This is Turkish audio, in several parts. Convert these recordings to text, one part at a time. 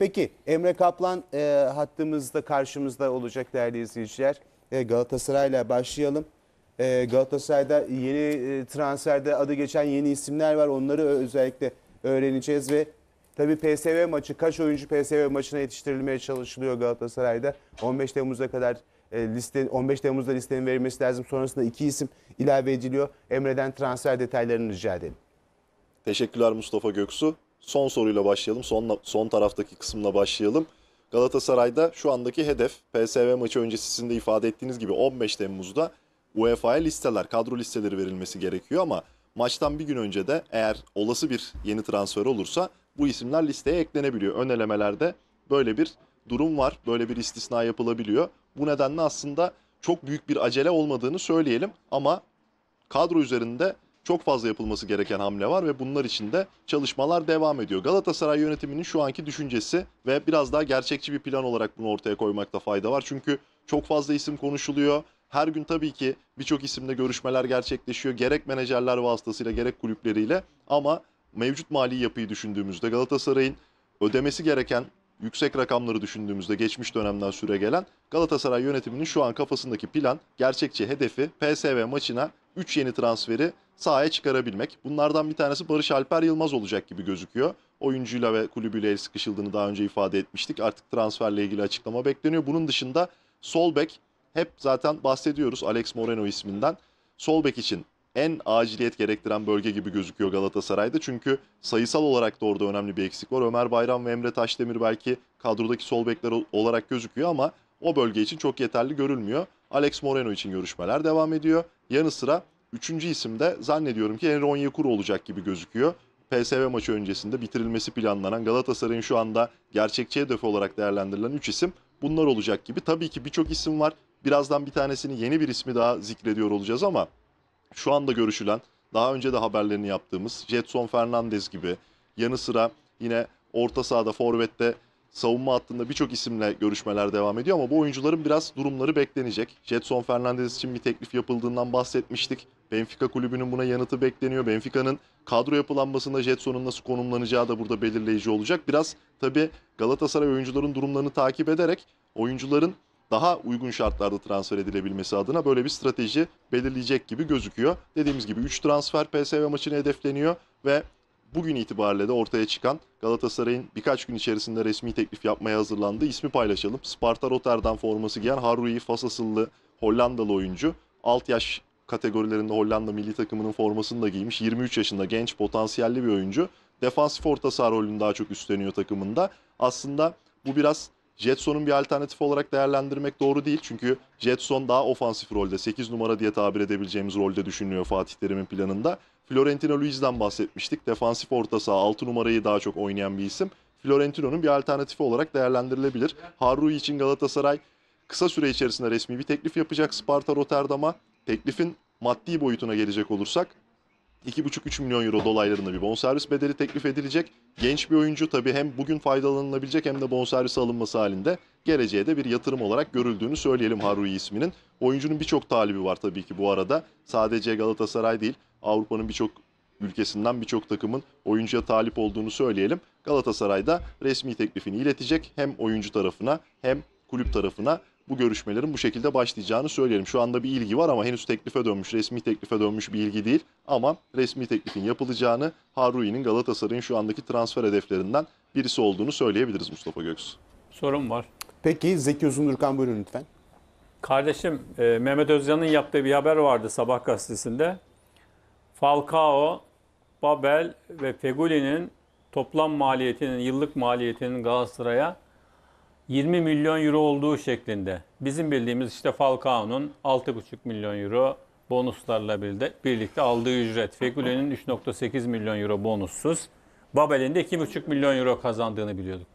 Peki Emre Kaplan e, hattımızda karşımızda olacak değerli izleyiciler. E, Galatasaray'la başlayalım. E, Galatasaray'da yeni e, transferde adı geçen yeni isimler var. Onları özellikle öğreneceğiz ve tabii PSV maçı kaç oyuncu PSV maçına yetiştirilmeye çalışılıyor Galatasaray'da. 15 Temmuz'a kadar e, liste 15 Temmuz'da listenin verilmesi lazım. Sonrasında iki isim ilave ediliyor. Emre'den transfer detaylarını rica edelim. Teşekkürler Mustafa Göksu son soruyla başlayalım. Son, son taraftaki kısımla başlayalım. Galatasaray'da şu andaki hedef PSV maçı öncesi öncesinde ifade ettiğiniz gibi 15 Temmuz'da UEFA'ya listeler, kadro listeleri verilmesi gerekiyor ama maçtan bir gün önce de eğer olası bir yeni transfer olursa bu isimler listeye eklenebiliyor. Ön elemelerde böyle bir durum var, böyle bir istisna yapılabiliyor. Bu nedenle aslında çok büyük bir acele olmadığını söyleyelim ama kadro üzerinde çok fazla yapılması gereken hamle var ve bunlar için de çalışmalar devam ediyor. Galatasaray yönetiminin şu anki düşüncesi ve biraz daha gerçekçi bir plan olarak bunu ortaya koymakta fayda var. Çünkü çok fazla isim konuşuluyor. Her gün tabii ki birçok isimle görüşmeler gerçekleşiyor. Gerek menajerler vasıtasıyla gerek kulüpleriyle ama mevcut mali yapıyı düşündüğümüzde Galatasaray'ın ödemesi gereken yüksek rakamları düşündüğümüzde geçmiş dönemden süre gelen Galatasaray yönetiminin şu an kafasındaki plan, gerçekçi hedefi PSV maçına 3 yeni transferi sahaya çıkarabilmek. Bunlardan bir tanesi Barış Alper Yılmaz olacak gibi gözüküyor. Oyuncuyla ve kulübüyle el sıkışıldığını daha önce ifade etmiştik. Artık transferle ilgili açıklama bekleniyor. Bunun dışında solbek hep zaten bahsediyoruz Alex Moreno isminden. solbek için en aciliyet gerektiren bölge gibi gözüküyor Galatasaray'da. Çünkü sayısal olarak da orada önemli bir eksik var. Ömer Bayram ve Emre Taşdemir belki kadrodaki sol bekler olarak gözüküyor ama o bölge için çok yeterli görülmüyor. Alex Moreno için görüşmeler devam ediyor. Yanı sıra üçüncü isim de zannediyorum ki Enron Yekur olacak gibi gözüküyor. PSV maçı öncesinde bitirilmesi planlanan Galatasaray'ın şu anda gerçekçi hedefi olarak değerlendirilen 3 isim bunlar olacak gibi. Tabii ki birçok isim var. Birazdan bir tanesini yeni bir ismi daha zikrediyor olacağız ama şu anda görüşülen, daha önce de haberlerini yaptığımız Jetson Fernandez gibi yanı sıra yine orta sahada forvette savunma hattında birçok isimle görüşmeler devam ediyor ama bu oyuncuların biraz durumları beklenecek. Jetson Fernandez için bir teklif yapıldığından bahsetmiştik. Benfica kulübünün buna yanıtı bekleniyor. Benfica'nın kadro yapılanmasında Jetson'un nasıl konumlanacağı da burada belirleyici olacak. Biraz tabii Galatasaray oyuncuların durumlarını takip ederek oyuncuların daha uygun şartlarda transfer edilebilmesi adına böyle bir strateji belirleyecek gibi gözüküyor. Dediğimiz gibi 3 transfer PSV maçını hedefleniyor ve bugün itibariyle de ortaya çıkan Galatasaray'ın birkaç gün içerisinde resmi teklif yapmaya hazırlandığı ismi paylaşalım. Sparta Rotterdam forması giyen Harui Fas Hollandalı oyuncu. Alt yaş kategorilerinde Hollanda milli takımının formasını da giymiş. 23 yaşında genç potansiyelli bir oyuncu. Defansif orta saha rolünü daha çok üstleniyor takımında. Aslında bu biraz Jetson'un bir alternatif olarak değerlendirmek doğru değil. Çünkü Jetson daha ofansif rolde, 8 numara diye tabir edebileceğimiz rolde düşünülüyor Fatih Terim'in planında. Florentino Luiz'den bahsetmiştik. Defansif orta saha 6 numarayı daha çok oynayan bir isim. Florentino'nun bir alternatifi olarak değerlendirilebilir. Harru için Galatasaray kısa süre içerisinde resmi bir teklif yapacak Sparta Rotterdam'a. Teklifin maddi boyutuna gelecek olursak 2,5-3 milyon euro dolaylarında bir bonservis bedeli teklif edilecek. Genç bir oyuncu tabii hem bugün faydalanılabilecek hem de bonservis alınması halinde geleceğe de bir yatırım olarak görüldüğünü söyleyelim Harui isminin. Oyuncunun birçok talibi var tabii ki bu arada. Sadece Galatasaray değil, Avrupa'nın birçok ülkesinden birçok takımın oyuncuya talip olduğunu söyleyelim. Galatasaray da resmi teklifini iletecek hem oyuncu tarafına hem kulüp tarafına bu görüşmelerin bu şekilde başlayacağını söyleyelim. Şu anda bir ilgi var ama henüz teklife dönmüş, resmi teklife dönmüş bir ilgi değil. Ama resmi teklifin yapılacağını Harui'nin Galatasaray'ın şu andaki transfer hedeflerinden birisi olduğunu söyleyebiliriz Mustafa Göksu. Sorun var. Peki Zeki Uzundurkan buyurun lütfen. Kardeşim e, Mehmet Özcan'ın yaptığı bir haber vardı sabah gazetesinde. Falcao, Babel ve Feguli'nin toplam maliyetinin, yıllık maliyetinin Galatasaray'a 20 milyon euro olduğu şeklinde. Bizim bildiğimiz işte Falcao'nun 6,5 milyon euro bonuslarla birlikte aldığı ücret. Feguli'nin 3,8 milyon euro bonussuz. Babel'in de 2,5 milyon euro kazandığını biliyorduk.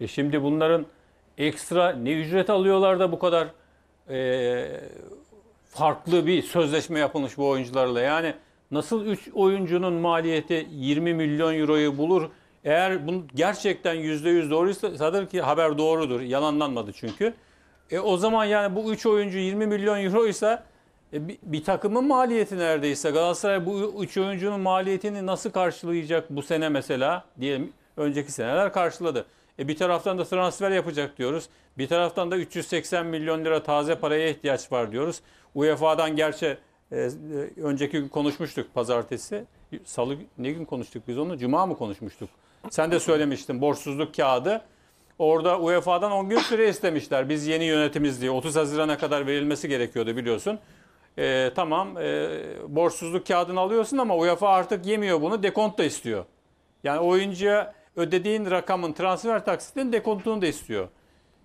E şimdi bunların ekstra ne ücret alıyorlar da bu kadar e, farklı bir sözleşme yapılmış bu oyuncularla. Yani Nasıl 3 oyuncunun maliyeti 20 milyon euroyu bulur? Eğer bunu gerçekten %100 doğruysa sanırım ki haber doğrudur. Yalanlanmadı çünkü. E o zaman yani bu 3 oyuncu 20 milyon euro ise e, bir, bir takımın maliyeti neredeyse. Galatasaray bu 3 oyuncunun maliyetini nasıl karşılayacak bu sene mesela diyelim önceki seneler karşıladı. E bir taraftan da transfer yapacak diyoruz. Bir taraftan da 380 milyon lira taze paraya ihtiyaç var diyoruz. UEFA'dan gerçi ee, e, önceki gün konuşmuştuk pazartesi. Salı ne gün konuştuk biz onu? Cuma mı konuşmuştuk? Sen de söylemiştin borçsuzluk kağıdı. Orada UEFA'dan 10 gün süre istemişler. Biz yeni yönetimiz diye 30 Haziran'a kadar verilmesi gerekiyordu biliyorsun. Ee, tamam e, borçsuzluk kağıdını alıyorsun ama UEFA artık yemiyor bunu dekont da istiyor. Yani oyuncuya ödediğin rakamın transfer taksitinin dekontunu da istiyor.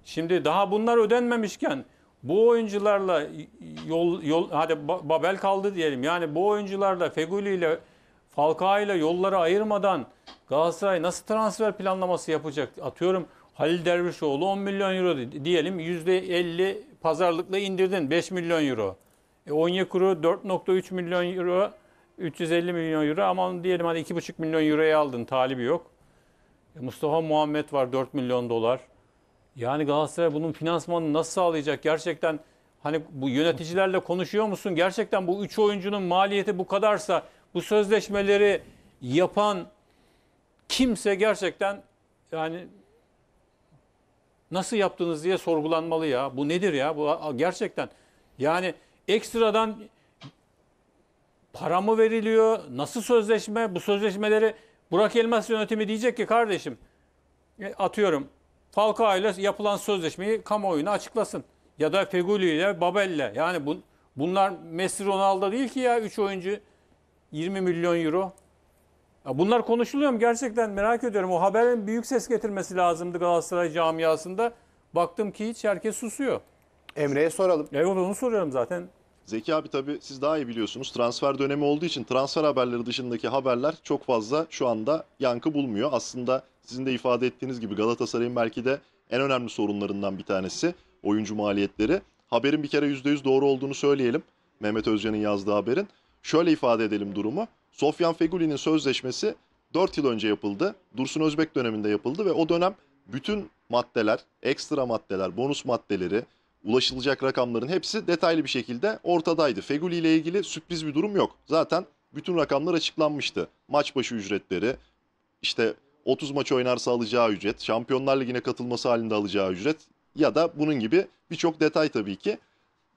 Şimdi daha bunlar ödenmemişken bu oyuncularla yol, yol hadi Babel kaldı diyelim. Yani bu oyuncularla Feguli ile Falcao ile yolları ayırmadan Galatasaray nasıl transfer planlaması yapacak? Atıyorum Halil Dervişoğlu 10 milyon euro diyelim. %50 pazarlıkla indirdin 5 milyon euro. E, Onyekuru 4.3 milyon euro 350 milyon euro ama diyelim hani 2,5 milyon euroya aldın talibi yok. E, Mustafa Muhammed var 4 milyon dolar. Yani Galatasaray bunun finansmanını nasıl sağlayacak? Gerçekten hani bu yöneticilerle konuşuyor musun? Gerçekten bu üç oyuncunun maliyeti bu kadarsa bu sözleşmeleri yapan kimse gerçekten yani nasıl yaptınız diye sorgulanmalı ya. Bu nedir ya? Bu gerçekten yani ekstradan para mı veriliyor? Nasıl sözleşme? Bu sözleşmeleri Burak Elmas yönetimi diyecek ki kardeşim e, atıyorum Falcao ile yapılan sözleşmeyi kamuoyuna açıklasın. Ya da Feguli ile Babelle Yani bu, bunlar Messi Ronaldo değil ki ya 3 oyuncu 20 milyon euro. Ya bunlar konuşuluyor mu gerçekten merak ediyorum. O haberin büyük ses getirmesi lazımdı Galatasaray camiasında. Baktım ki hiç herkes susuyor. Emre'ye soralım. Evet onu soruyorum zaten. Zeki abi tabii siz daha iyi biliyorsunuz. Transfer dönemi olduğu için transfer haberleri dışındaki haberler çok fazla şu anda yankı bulmuyor. Aslında sizin de ifade ettiğiniz gibi Galatasaray'ın belki de en önemli sorunlarından bir tanesi oyuncu maliyetleri. Haberin bir kere %100 doğru olduğunu söyleyelim. Mehmet Özcan'ın yazdığı haberin. Şöyle ifade edelim durumu. Sofyan Feguli'nin sözleşmesi 4 yıl önce yapıldı. Dursun Özbek döneminde yapıldı ve o dönem bütün maddeler, ekstra maddeler, bonus maddeleri, ulaşılacak rakamların hepsi detaylı bir şekilde ortadaydı. Feguli ile ilgili sürpriz bir durum yok. Zaten bütün rakamlar açıklanmıştı. Maç başı ücretleri, işte 30 maç oynarsa alacağı ücret, Şampiyonlar Ligi'ne katılması halinde alacağı ücret ya da bunun gibi birçok detay tabii ki.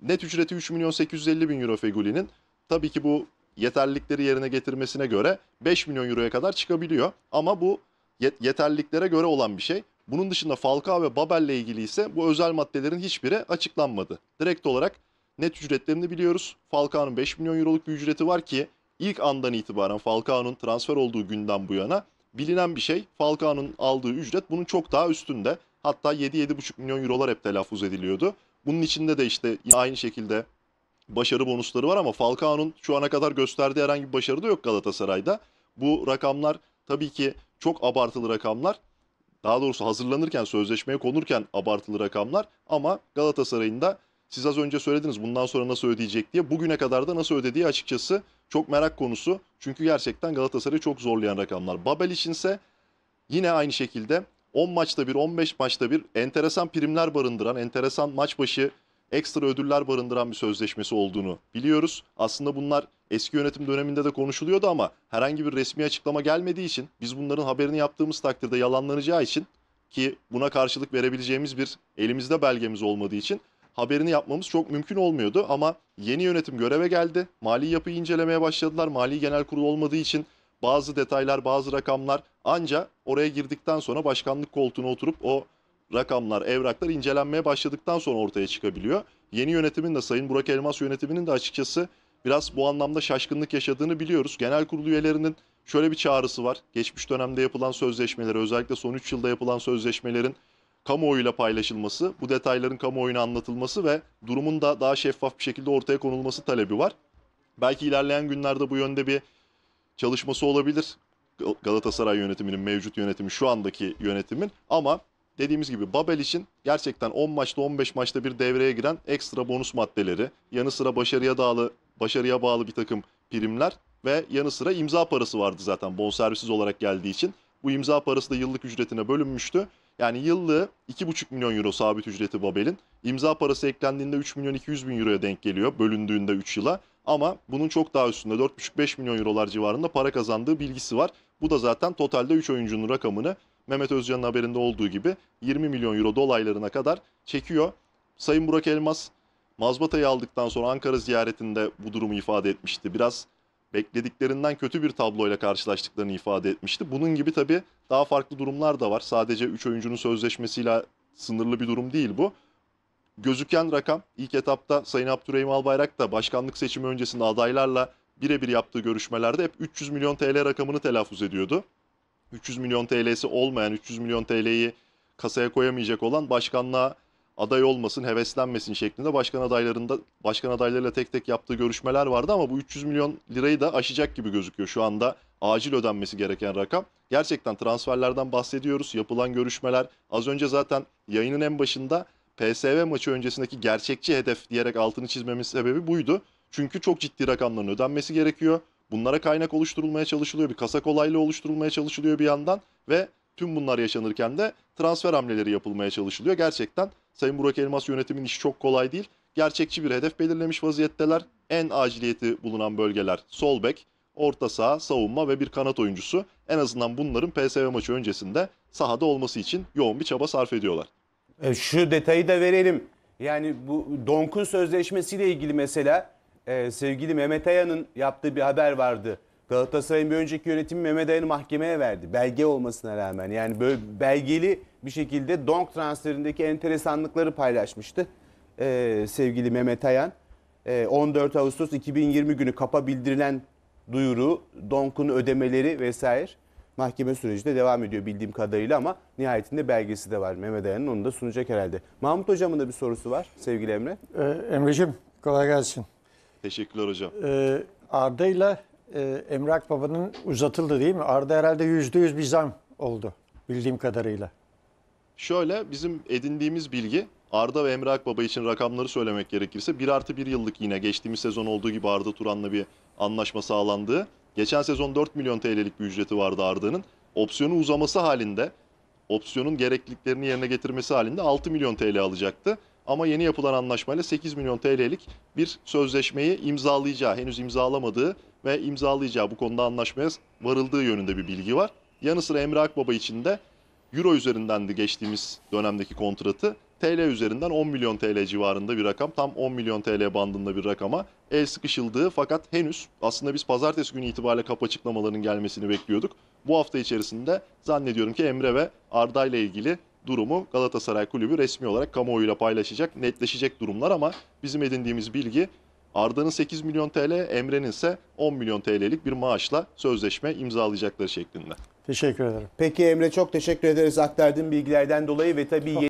Net ücreti 3 milyon 850 bin euro Feguli'nin. Tabii ki bu yeterlilikleri yerine getirmesine göre 5 milyon euroya kadar çıkabiliyor. Ama bu yeterliliklere göre olan bir şey. Bunun dışında Falcao ve Babel'le ilgili ise bu özel maddelerin hiçbiri açıklanmadı. Direkt olarak net ücretlerini biliyoruz. Falcao'nun 5 milyon euroluk bir ücreti var ki ilk andan itibaren Falcao'nun transfer olduğu günden bu yana bilinen bir şey. Falcao'nun aldığı ücret bunun çok daha üstünde. Hatta 7-7,5 milyon eurolar hep telaffuz ediliyordu. Bunun içinde de işte aynı şekilde başarı bonusları var ama Falcao'nun şu ana kadar gösterdiği herhangi bir başarı da yok Galatasaray'da. Bu rakamlar tabii ki çok abartılı rakamlar daha doğrusu hazırlanırken, sözleşmeye konurken abartılı rakamlar ama Galatasaray'ın da siz az önce söylediniz bundan sonra nasıl ödeyecek diye. Bugüne kadar da nasıl ödediği açıkçası çok merak konusu. Çünkü gerçekten Galatasaray'ı çok zorlayan rakamlar. Babel için ise yine aynı şekilde 10 maçta bir, 15 maçta bir enteresan primler barındıran, enteresan maç başı ekstra ödüller barındıran bir sözleşmesi olduğunu biliyoruz. Aslında bunlar eski yönetim döneminde de konuşuluyordu ama herhangi bir resmi açıklama gelmediği için biz bunların haberini yaptığımız takdirde yalanlanacağı için ki buna karşılık verebileceğimiz bir elimizde belgemiz olmadığı için haberini yapmamız çok mümkün olmuyordu ama yeni yönetim göreve geldi. Mali yapıyı incelemeye başladılar. Mali Genel Kurul olmadığı için bazı detaylar, bazı rakamlar anca oraya girdikten sonra başkanlık koltuğuna oturup o rakamlar, evraklar incelenmeye başladıktan sonra ortaya çıkabiliyor. Yeni yönetimin de Sayın Burak Elmas yönetiminin de açıkçası biraz bu anlamda şaşkınlık yaşadığını biliyoruz. Genel kurul üyelerinin şöyle bir çağrısı var. Geçmiş dönemde yapılan sözleşmeleri özellikle son 3 yılda yapılan sözleşmelerin kamuoyuyla paylaşılması, bu detayların kamuoyuna anlatılması ve durumun da daha şeffaf bir şekilde ortaya konulması talebi var. Belki ilerleyen günlerde bu yönde bir çalışması olabilir Galatasaray yönetiminin, mevcut yönetimi, şu andaki yönetimin ama Dediğimiz gibi Babel için gerçekten 10 maçta 15 maçta bir devreye giren ekstra bonus maddeleri, yanı sıra başarıya bağlı başarıya bağlı bir takım primler ve yanı sıra imza parası vardı zaten bonservisiz olarak geldiği için. Bu imza parası da yıllık ücretine bölünmüştü. Yani yıllığı 2,5 milyon euro sabit ücreti Babel'in. imza parası eklendiğinde 3 milyon 200 bin euroya denk geliyor bölündüğünde 3 yıla. Ama bunun çok daha üstünde 4,5-5 milyon eurolar civarında para kazandığı bilgisi var. Bu da zaten totalde 3 oyuncunun rakamını Mehmet Özcan'ın haberinde olduğu gibi 20 milyon euro dolaylarına kadar çekiyor. Sayın Burak Elmas mazbatayı aldıktan sonra Ankara ziyaretinde bu durumu ifade etmişti. Biraz beklediklerinden kötü bir tabloyla karşılaştıklarını ifade etmişti. Bunun gibi tabii daha farklı durumlar da var. Sadece 3 oyuncunun sözleşmesiyle sınırlı bir durum değil bu. Gözüken rakam ilk etapta Sayın Abdurrahim Albayrak da başkanlık seçimi öncesinde adaylarla birebir yaptığı görüşmelerde hep 300 milyon TL rakamını telaffuz ediyordu. 300 milyon TL'si olmayan, 300 milyon TL'yi kasaya koyamayacak olan başkanlığa aday olmasın, heveslenmesin şeklinde başkan adaylarında başkan adaylarıyla tek tek yaptığı görüşmeler vardı ama bu 300 milyon lirayı da aşacak gibi gözüküyor şu anda. Acil ödenmesi gereken rakam. Gerçekten transferlerden bahsediyoruz. Yapılan görüşmeler az önce zaten yayının en başında PSV maçı öncesindeki gerçekçi hedef diyerek altını çizmemin sebebi buydu. Çünkü çok ciddi rakamların ödenmesi gerekiyor. Bunlara kaynak oluşturulmaya çalışılıyor. Bir kasa kolaylığı oluşturulmaya çalışılıyor bir yandan ve tüm bunlar yaşanırken de transfer hamleleri yapılmaya çalışılıyor. Gerçekten Sayın Burak Elmas yönetimin işi çok kolay değil. Gerçekçi bir hedef belirlemiş vaziyetteler. En aciliyeti bulunan bölgeler sol bek, orta saha, savunma ve bir kanat oyuncusu. En azından bunların PSV maçı öncesinde sahada olması için yoğun bir çaba sarf ediyorlar. E, şu detayı da verelim. Yani bu Donk'un sözleşmesiyle ilgili mesela e, sevgili Mehmet Aya'nın yaptığı bir haber vardı. Galatasaray'ın bir önceki yönetimi Mehmet Aya'nı mahkemeye verdi. Belge olmasına rağmen yani böyle belgeli bir şekilde Donk transferindeki enteresanlıkları paylaşmıştı e, sevgili Mehmet Ayan. E, ee, 14 Ağustos 2020 günü kapa bildirilen duyuru, Donk'un ödemeleri vesaire mahkeme süreci de devam ediyor bildiğim kadarıyla ama nihayetinde belgesi de var. Mehmet Ayan'ın onu da sunacak herhalde. Mahmut Hocam'ın da bir sorusu var sevgili Emre. Ee, Emre'cim kolay gelsin. Teşekkürler hocam. Ee, Arda ile e, Emrak Baba'nın uzatıldı değil mi? Arda herhalde yüz bir zam oldu bildiğim kadarıyla. Şöyle bizim edindiğimiz bilgi Arda ve Emre Akbaba için rakamları söylemek gerekirse 1 artı 1 yıllık yine geçtiğimiz sezon olduğu gibi Arda Turan'la bir anlaşma sağlandı. Geçen sezon 4 milyon TL'lik bir ücreti vardı Arda'nın. Opsiyonu uzaması halinde, opsiyonun gerekliliklerini yerine getirmesi halinde 6 milyon TL alacaktı ama yeni yapılan anlaşmayla 8 milyon TL'lik bir sözleşmeyi imzalayacağı, henüz imzalamadığı ve imzalayacağı bu konuda anlaşmaya varıldığı yönünde bir bilgi var. Yanı sıra Emre Akbaba için de Euro üzerindendi geçtiğimiz dönemdeki kontratı. TL üzerinden 10 milyon TL civarında bir rakam, tam 10 milyon TL bandında bir rakama el sıkışıldığı fakat henüz aslında biz pazartesi günü itibariyle kapı açıklamalarının gelmesini bekliyorduk. Bu hafta içerisinde zannediyorum ki Emre ve Arda ile ilgili durumu Galatasaray Kulübü resmi olarak kamuoyuyla paylaşacak, netleşecek durumlar ama bizim edindiğimiz bilgi Arda'nın 8 milyon TL, Emre'nin ise 10 milyon TL'lik bir maaşla sözleşme imzalayacakları şeklinde. Teşekkür ederim. Peki Emre çok teşekkür ederiz aktardığın bilgilerden dolayı ve tabii